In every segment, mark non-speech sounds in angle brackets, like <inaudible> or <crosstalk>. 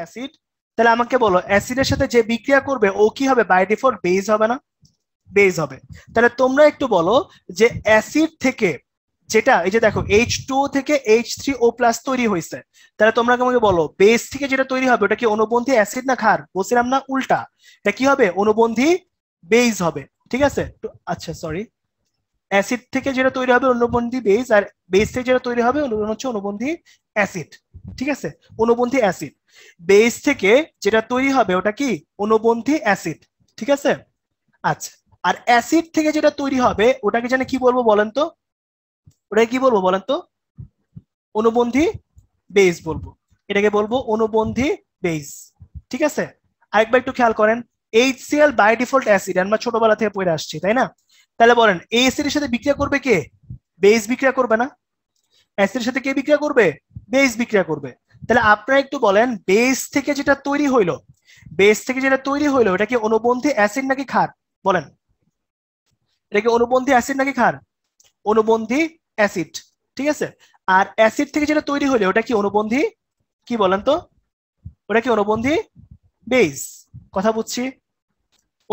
acid তাহলে আমাকে বলো অ্যাসিডের সাথে যে বিক্রিয়া করবে ও কি হবে বাই ডিফল্ট বেজ হবে না বেজ হবে তাহলে তোমরা একটু বলো যে অ্যাসিড থেকে যেটা এই যে দেখো এইচ টু থেকে এইচ থ্রি ও প্লাস তৈরি হয়েছে তাহলে তোমরা আমাকে বলো বেস থেকে যেটা তৈরি হবে ওটা কি অনুবন্ধী অ্যাসিড না ক্ষার বলছিলাম না উল্টা এটা কি হবে অনুবন্ধী বেজ হবে ঠিক আছে আচ্ছা সরি অ্যাসিড থেকে যেটা তৈরি হবে অনুবন্ধী বেস আর বেস থেকে যেটা তৈরি হবে হচ্ছে অনুবন্ধী অ্যাসিড ঠিক আছে অনুবন্ধী অ্যাসিড বেস থেকে যেটা তৈরি হবে ওটা কি অনুবন্ধী অ্যাসিড ঠিক আছে আচ্ছা আর অ্যাসিড থেকে যেটা তৈরি হবে ওটাকে জানে কি বলবো বলেন তো ওটা কি বলবো বলেন তো অনুবন্ধী বেস বলবো এটাকে বলবো অনুবন্ধী বেস ঠিক আছে আরেকবার একটু খেয়াল করেন এইচসিএল বাই ডিফল্ট অ্যাসিড আমরা ছোটবেলা থেকে পড়ে আসছি তাই না তাহলে বলেন এসির সাথে বিক্রিয়া করবে কে বেস বিক্রিয়া করবে না অ্যাসিডের সাথে কে বিক্রিয়া করবে বেস বিক্রিয়া করবে তাহলে আপনারা একটু বলেন বেস থেকে যেটা তৈরি হইলো বেস থেকে যেটা তৈরি হইলো এটা কি অনুবন্ধী অ্যাসিড নাকি ক্ষার বলেন এটা কি অনুবন্ধী অ্যাসিড নাকি ক্ষার অনুবন্ধী অ্যাসিড ঠিক আছে আর অ্যাসিড থেকে যেটা তৈরি হইলো ওটা কি অনুবন্ধী কি বলেন তো ওটা কি অনুবন্ধী বেস কথা বুঝছি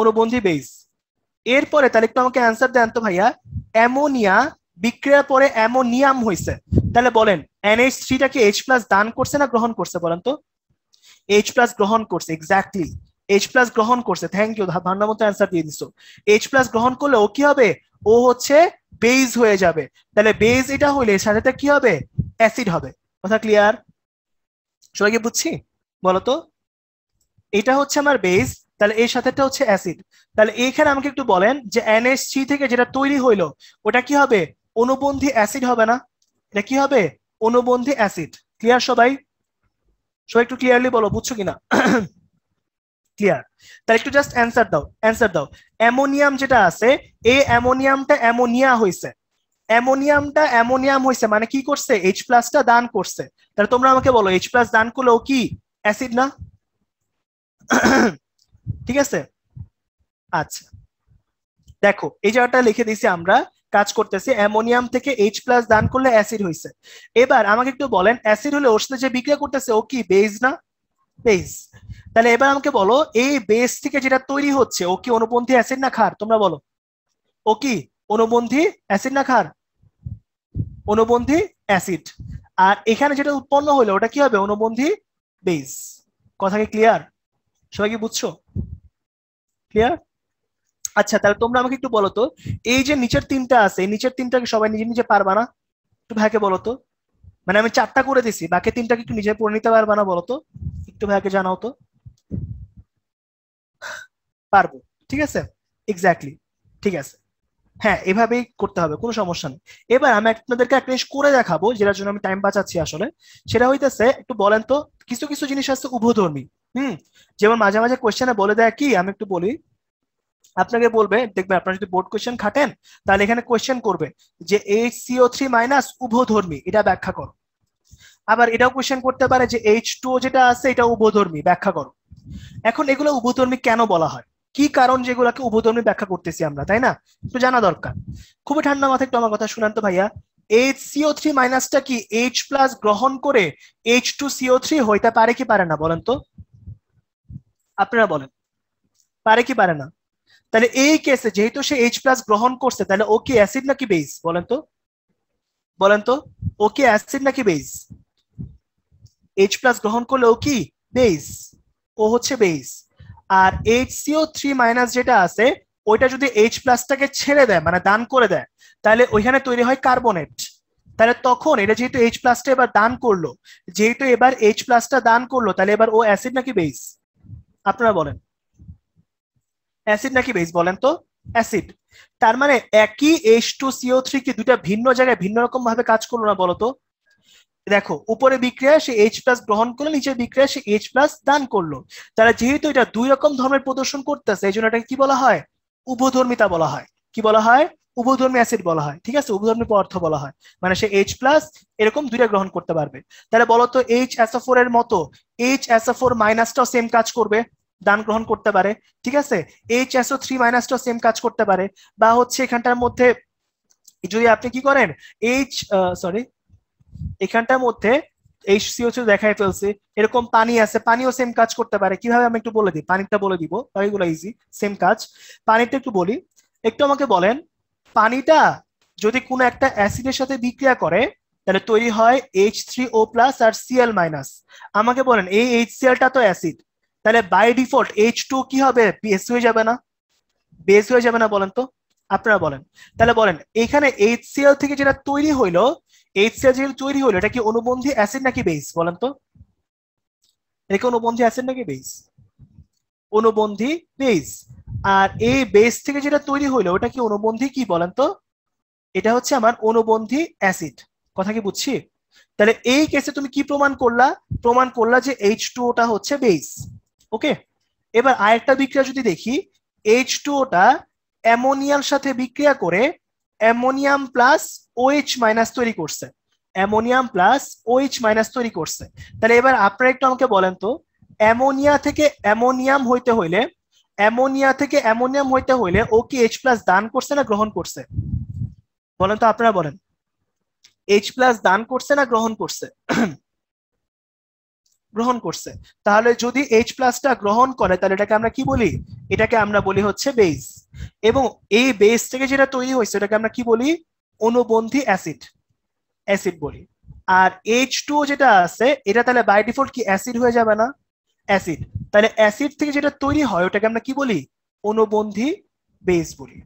অনুবন্ধী বেস এরপরে তাহলে একটু আমাকে অ্যান্সার দেন তো ভাইয়া অ্যামোনিয়া বিক্রিয়ার পরে অ্যামোনিয়াম হয়েছে তাহলে বলেন এনএইচ থ্রিটাকে এইচ প্লাস দান করছে না গ্রহণ করছে বলেন তো এইচ প্লাস গ্রহণ করছে এক্স্যাক্টলি এইচ প্লাস গ্রহণ করছে থ্যাংক ইউ ভান্ডার মতো অ্যান্সার দিয়ে দিছো এইচ প্লাস গ্রহণ করলে ও কি হবে ও হচ্ছে বেজ হয়ে যাবে তাহলে বেজ এটা হইলে সাথে কি হবে অ্যাসিড হবে কথা ক্লিয়ার সবাইকে বুঝছি বলতো এটা হচ্ছে আমার বেজ তাহলে এর সাথেটা হচ্ছে অ্যাসিড তাহলে এইখানে আমাকে একটু বলেন যে এনএসসি থেকে যেটা তৈরি হইলো ওটা কি হবে অনুবন্ধী অ্যাসিড হবে না এটা কি হবে অনুবন্ধী অ্যাসিড ক্লিয়ার সবাই সবাই একটু ক্লিয়ারলি বলো বুঝছো কিনা ক্লিয়ার <clears throat> তাহলে একটু জাস্ট অ্যান্সার দাও অ্যান্সার দাও অ্যামোনিয়াম যেটা আছে এই অ্যামোনিয়ামটা অ্যামোনিয়া হইছে অ্যামোনিয়ামটা অ্যামোনিয়াম হইছে মানে কি করছে এইচ প্লাসটা দান করছে তাহলে তোমরা আমাকে বলো এইচ প্লাস দান করলেও কি অ্যাসিড না <clears throat> ঠিক আছে আচ্ছা দেখো এই জায়গাটা লিখে দিছি আমরা কাজ করতেছি অ্যামোনিয়াম থেকে এইচ প্লাস দান করলে অ্যাসিড হয়েছে এবার আমাকে একটু বলেন অ্যাসিড হলে ওর সাথে যে বিক্রিয়া করতেছে ও কি বেজ না বেজ তাহলে এবার আমাকে বলো এই বেস থেকে যেটা তৈরি হচ্ছে ও কি অনুবন্ধী অ্যাসিড না খার তোমরা বলো ও কি অনুবন্ধী অ্যাসিড না খার অনুবন্ধী অ্যাসিড আর এখানে যেটা উৎপন্ন হলো ওটা কি হবে অনুবন্ধী বেস কথা কি ক্লিয়ার সবাই কি বুঝছো ক্লিয়ার আচ্ছা তাহলে তোমরা আমাকে একটু বলো তো এই যে নিচের তিনটা আছে এই নিচের তিনটাকে সবাই নিজে নিজে পারবা না একটু ভাইকে বলো তো মানে আমি চারটা করে দিছি বাকি তিনটাকে একটু নিজে পড়ে নিতে পারবা না বলো তো একটু ভাইকে জানাও তো পারবো ঠিক আছে এক্স্যাক্টলি ঠিক আছে হ্যাঁ এভাবেই করতে হবে কোনো সমস্যা নেই এবার আমি আপনাদেরকে একটা জিনিস করে দেখাবো যেটার জন্য আমি টাইম বাঁচাচ্ছি আসলে সেটা হইতেছে একটু বলেন তো কিছু কিছু জিনিস আছে উভধর্মী হুম যেমন মাঝে মাঝে কোয়েশ্চেনে বলে দেয় কি আমি একটু বলি আপনাকে বলবে দেখবেন আপনারা যদি বোর্ড কোয়েশ্চেন খাটেন তাহলে এখানে কোয়েশ্চেন করবেন যে এইচ সিও থ্রি মাইনাস উভধর্মী এটা ব্যাখ্যা করো আবার এটাও কোয়েশ্চেন করতে পারে যে এইচ টু যেটা আছে এটা উভধর্মী ব্যাখ্যা করো এখন এগুলো উভধর্মী কেন বলা হয় কি কারণ যেগুলোকে উভধর্মী ব্যাখ্যা করতেছি আমরা তাই না একটু জানা দরকার খুবই ঠান্ডা মাথায় একটু আমার কথা শুনান তো ভাইয়া এইচ সিও থ্রি মাইনাসটা কি এইচ প্লাস গ্রহণ করে এইচ টু সিও থ্রি হইতে পারে কি পারে না বলেন তো আপনারা বলেন পারে কি পারে না তাহলে এই কেসে যেহেতু সে এইচ প্লাস গ্রহণ করছে তাহলে ও কি অ্যাসিড নাকি বেস বলেন তো বলেন তো ও কি অ্যাসিড নাকি বেস এইচ প্লাস গ্রহণ করলে ও কি বেস ও হচ্ছে বেস আর এইচ সিও থ্রি মাইনাস যেটা আছে ওইটা যদি এইচ প্লাসটাকে ছেড়ে দেয় মানে দান করে দেয় তাহলে ওইখানে তৈরি হয় কার্বনেট তাহলে তখন এটা যেহেতু এইচ প্লাসটা এবার দান করলো যেহেতু এবার এইচ প্লাসটা দান করলো তাহলে এবার ও অ্যাসিড নাকি বেস আপনারা বলেন অ্যাসিড নাকি বেস বলেন তো অ্যাসিড তার মানে একই এইচ টু সিও থ্রি কি দুইটা ভিন্ন জায়গায় ভিন্ন রকম ভাবে কাজ করলো না বলতো দেখো উপরে বিক্রিয়া সে এইচ প্লাস গ্রহণ করলো নিচে বিক্রিয়া সে এইচ প্লাস দান করলো তারা যেহেতু এটা দুই রকম ধর্মের প্রদর্শন করতেছে এই জন্য এটাকে কি বলা হয় উভধর্মিতা বলা হয় কি বলা হয় উভধর্মী অ্যাসিড বলা হয় ঠিক আছে উভধর্মী অর্থ বলা হয় মানে সে এইচ প্লাস এরকম দুইটা গ্রহণ করতে পারবে তাহলে বলতো এইচ অ্যাসাফোর এর মতো এইচ অ্যাসাফোর মাইনাসটাও সেম কাজ করবে দান গ্রহণ করতে পারে ঠিক আছে এইচ এসও থ্রি মাইনাসটাও সেম কাজ করতে পারে বা হচ্ছে এখানটার মধ্যে যদি আপনি কি করেন এইচ সরি এখানটার মধ্যে এইচ সিও দেখাই ফেলছি এরকম পানি আছে পানিও সেম কাজ করতে পারে কিভাবে আমি একটু বলে দিই পানিটা বলে দিব এগুলো ইজি সেম কাজ পানিটা একটু বলি একটু আমাকে বলেন পানিটা যদি কোনো একটা অ্যাসিডের সাথে বিক্রিয়া করে তাহলে তৈরি হয় এইচ থ্রি ও প্লাস আর সিএল মাইনাস আমাকে বলেন এই এইচ সিএলটা তো অ্যাসিড তাহলে বাই ডিফল্ট এইচ টু কি হবে বেস হয়ে যাবে না বেস হয়ে যাবে না বলেন তো আপনারা বলেন তাহলে বলেন এখানে এইচ সিএল থেকে যেটা তৈরি হইলো এইচ সিএল যেটা তৈরি হইলো এটা কি অনুবন্ধী অ্যাসিড নাকি বেস বলেন তো এটা কি অনুবন্ধী অ্যাসিড নাকি বেস অনুবন্ধী বেস আর এই বেস থেকে যেটা তৈরি হইলো ওটা কি অনুবন্ধী কি বলেন তো এটা হচ্ছে আমার অনুবন্ধী অ্যাসিড কথা কি বুঝছি তাহলে এই কেসে তুমি কি প্রমাণ করলা প্রমাণ করলা যে এইচ টু ওটা হচ্ছে বেস ওকে এবার আরেকটা বিক্রিয়া যদি দেখি এইচ টু ওটা অ্যামোনিয়ার সাথে বিক্রিয়া করে অ্যামোনিয়াম প্লাস ওএইচ মাইনাস তৈরি করছে অ্যামোনিয়াম প্লাস ওএইচ মাইনাস তৈরি করছে তাহলে এবার আপনারা একটু আমাকে বলেন তো অ্যামোনিয়া থেকে অ্যামোনিয়াম হইতে হইলে অ্যামোনিয়া থেকে অ্যামোনিয়াম হইতে হইলে ও কি এইচ প্লাস দান করছে না গ্রহণ করছে বলেন তো আপনারা বলেন এইচ প্লাস দান করছে না গ্রহণ করছে গ্রহণ করছে তাহলে যদি এইচ প্লাসটা গ্রহণ করে তাহলে এটাকে আমরা কি বলি এটাকে আমরা বলি হচ্ছে বেস এবং এই বেস থেকে যেটা তৈরি হয়েছে এটাকে আমরা কি বলি অনুবন্ধী অ্যাসিড অ্যাসিড বলি আর এইচ টু যেটা আছে এটা তাহলে বাই ডিফল্ট কি অ্যাসিড হয়ে যাবে না অ্যাসিড তাহলে অ্যাসিড থেকে যেটা তৈরি হয় ওটাকে আমরা কি বলি অনুবন্ধী বেস বলি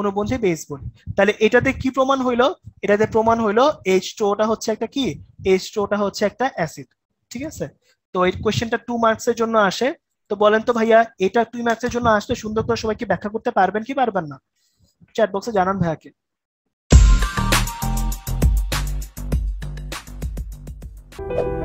অনুবন্ধী বেস বলি তাহলে এটাতে কি প্রমাণ হইলো এটাতে প্রমাণ হইলো এইচ টু ওটা হচ্ছে একটা কি এইচ টু ওটা হচ্ছে একটা অ্যাসিড ঠিক আছে তো এই কোয়েশ্চেনটা টু মার্কসের জন্য আসে তো বলেন তো ভাইয়া এটা টু মার্কসের জন্য আসলে সুন্দর করে সবাইকে ব্যাখ্যা করতে পারবেন কি পারবেন না চ্যাট বক্সে জানান ভাইয়াকে Thank you